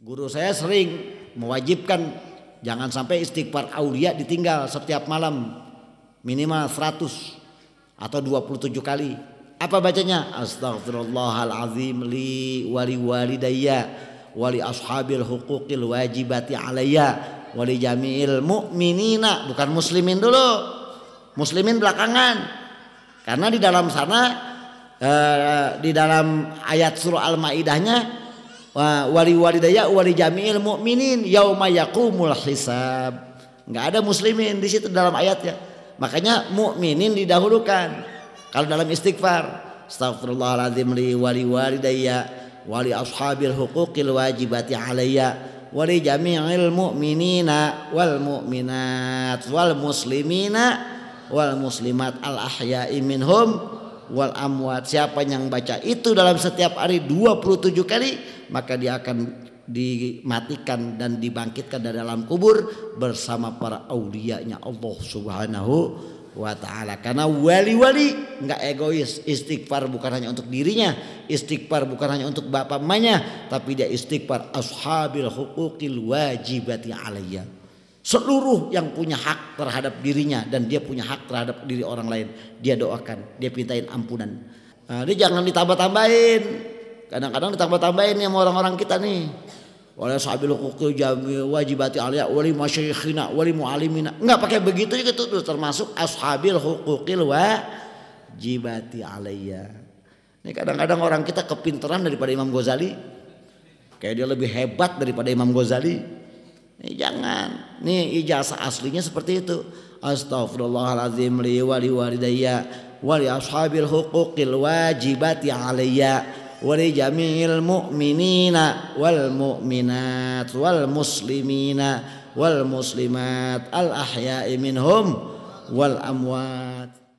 Guru saya sering mewajibkan jangan sampai istighfar aulia ditinggal setiap malam minimal 100 atau 27 kali. Apa bacanya? Astagfirullahalazim li wali walidayya wali ashabil huquqil wajibati alayya wali jami'il mu'minina bukan muslimin dulu. Muslimin belakangan. Karena di dalam sana eh, di dalam ayat surah Al-Maidahnya wali wali daya, wali jamiil mukminin yauma yaqumul hisab. Enggak ada muslimin di situ dalam ayatnya. Makanya mukminin didahulukan. Kalau dalam istighfar, astagfirullahalazim li wali daya, wali ashabil huquqil wajibati alayya wali jami'il mu'minina wal mu'minat wal muslimina wal muslimat al ahya'i minhum wal amwat siapa yang baca itu dalam setiap hari 27 kali maka dia akan dimatikan dan dibangkitkan dari dalam kubur bersama para aulianya Allah Subhanahu wa taala karena wali-wali nggak egois istighfar bukan hanya untuk dirinya istighfar bukan hanya untuk bapak mamanya, tapi dia istighfar ashabil huquqil wajibati alayya seluruh yang punya hak terhadap dirinya dan dia punya hak terhadap diri orang lain dia doakan dia pintain ampunan nah, dia jangan ditambah-tambahin kadang-kadang ditambah-tambahin yang sama orang-orang kita nih wala sahabil huquqi jami wajibati alia wali masyikhina wali mualimina enggak pakai begitu juga ya itu termasuk ashabil huquqil wajibati alia ini kadang-kadang orang kita kepinteran daripada Imam Ghazali kayak dia lebih hebat daripada Imam Ghazali Nih, jangan. Nih ijazah aslinya seperti itu. Astaghfirullahaladzim. li wali walidayya wali ashabil huquqil wajibati alayya wali jamil mu'minina wal mu'minat wal muslimina wal muslimat al ahya'i minhum wal amwat